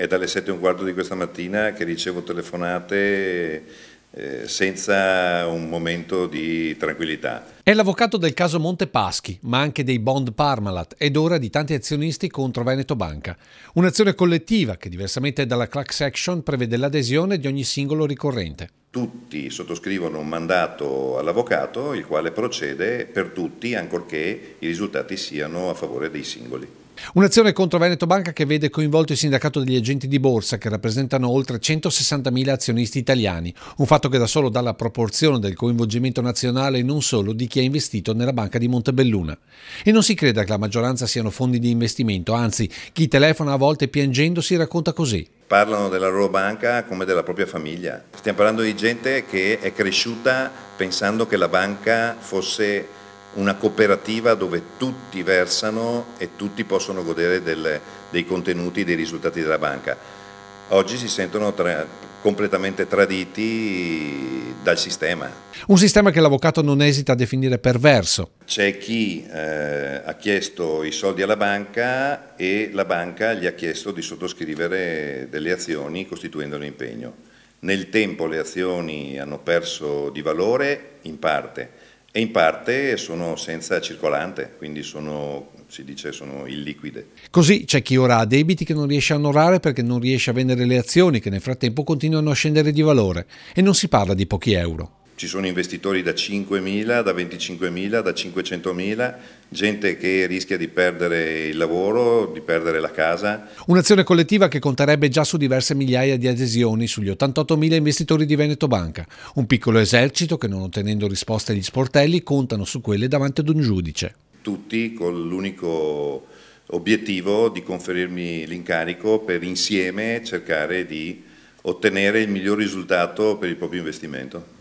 È dalle 7 e un quarto di questa mattina che ricevo telefonate eh, senza un momento di tranquillità. È l'avvocato del caso Monte Paschi, ma anche dei bond Parmalat ed ora di tanti azionisti contro Veneto Banca. Un'azione collettiva che diversamente dalla class action prevede l'adesione di ogni singolo ricorrente. Tutti sottoscrivono un mandato all'avvocato, il quale procede per tutti, ancorché i risultati siano a favore dei singoli. Un'azione contro Veneto Banca che vede coinvolto il sindacato degli agenti di borsa che rappresentano oltre 160.000 azionisti italiani, un fatto che da solo dà la proporzione del coinvolgimento nazionale e non solo di chi ha investito nella banca di Montebelluna. E non si creda che la maggioranza siano fondi di investimento, anzi chi telefona a volte piangendo si racconta così. Parlano della loro banca come della propria famiglia. Stiamo parlando di gente che è cresciuta pensando che la banca fosse una cooperativa dove tutti versano e tutti possono godere del, dei contenuti, dei risultati della banca. Oggi si sentono tra, completamente traditi dal sistema. Un sistema che l'avvocato non esita a definire perverso. C'è chi eh, ha chiesto i soldi alla banca e la banca gli ha chiesto di sottoscrivere delle azioni costituendo un impegno. Nel tempo le azioni hanno perso di valore in parte e in parte sono senza circolante, quindi sono, si dice sono illiquide. Così c'è chi ora ha debiti che non riesce a onorare perché non riesce a vendere le azioni che nel frattempo continuano a scendere di valore e non si parla di pochi euro ci sono investitori da 5.000, da 25.000, da 500.000, gente che rischia di perdere il lavoro, di perdere la casa. Un'azione collettiva che conterebbe già su diverse migliaia di adesioni sugli 88.000 investitori di Veneto Banca. Un piccolo esercito che non ottenendo risposte agli sportelli contano su quelle davanti ad un giudice. Tutti con l'unico obiettivo di conferirmi l'incarico per insieme cercare di ottenere il miglior risultato per il proprio investimento.